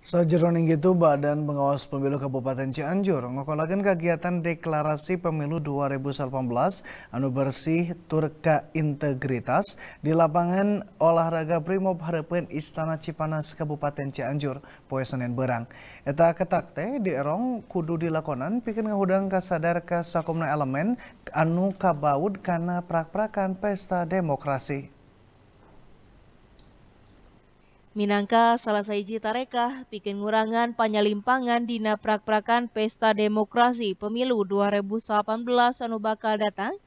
Sajeroning itu, Badan Pengawas Pemilu Kabupaten Cianjur mengolakan kegiatan deklarasi pemilu 2018 Anu Bersih Turka Integritas di lapangan olahraga Brimob Harapan Istana Cipanas Kabupaten Cianjur, Poe Senin Berang. Eta ketak teh di erong kudu dilakonan bikin ngahudang kasadar ke sakumna elemen anu kabaud karena prak-prakan pesta demokrasi. Minangka salah saiji tarekah bikin ngurangan panyalimpangan dina prak-prakan pesta demokrasi pemilu 2018 anu bakal datang,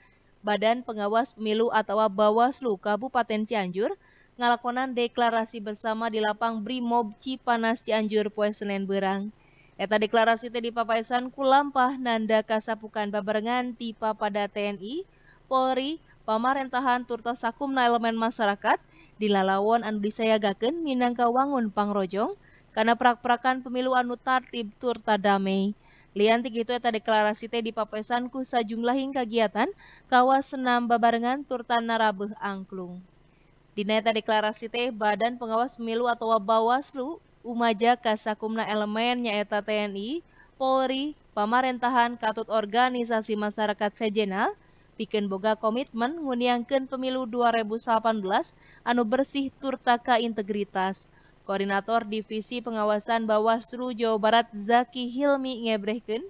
Badan Pengawas Pemilu atau Bawaslu Kabupaten Cianjur ngalakonan deklarasi bersama di lapang Brimob Cipanas Cianjur Poe Senen Berang. Eta deklarasi tadi Papa ku lampah nanda kasapukan babarengan tipa pada TNI, Polri, pamarentahan turta sakumna elemen masyarakat dilalawon anu disayagakeun minangka wangun pangrojong karena prak-prakan pemilu anu tartib turta damai. Lian tiga itu eta deklarasi teh dipapesan ku kegiatan kagiatan senam babarengan turta narabeh angklung. Dina eta deklarasi teh Badan Pengawas Pemilu atau Bawaslu umaja kasakumna elemen nyaeta TNI, Polri, pamarentahan katut organisasi masyarakat sejena, Pikeun boga komitmen nguniangkan pemilu 2018 anu bersih turtaka integritas. Koordinator Divisi Pengawasan Bawaslu Jawa Barat Zaki Hilmi ngebrehken,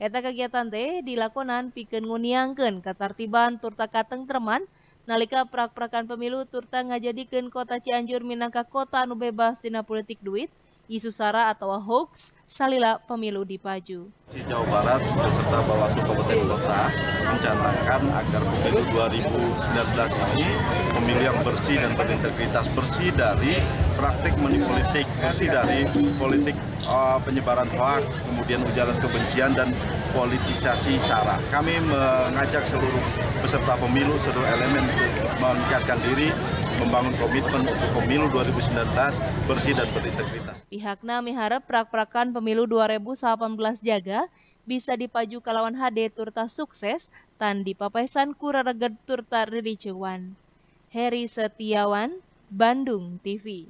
Eta kegiatan teh dilakonan pikeun nguniangkan ketertiban turtaka tentreman nalika prak-prakan pemilu turta ngajadikan kota Cianjur minangka kota anu bebas tina politik duit isu sara atau hoax, salila pemilu dipaju. Di Jawa Barat beserta Bawaslu Kabupaten Kota mencanangkan agar pemilu 2019 ini pemilu yang bersih dan berintegritas bersih dari praktik politik bersih dari politik uh, penyebaran hoax, kemudian ujaran kebencian dan politisasi sara. Kami mengajak seluruh peserta pemilu, seluruh elemen untuk meningkatkan diri membangun komitmen untuk pemilu 2019 bersih dan berintegritas. Pihaknya mengharap prak-prakan pemilu 2018 jaga bisa dipaju kalawan HD turta sukses tan di papaisan kurareged turta riricewan. Heri Setiawan, Bandung TV.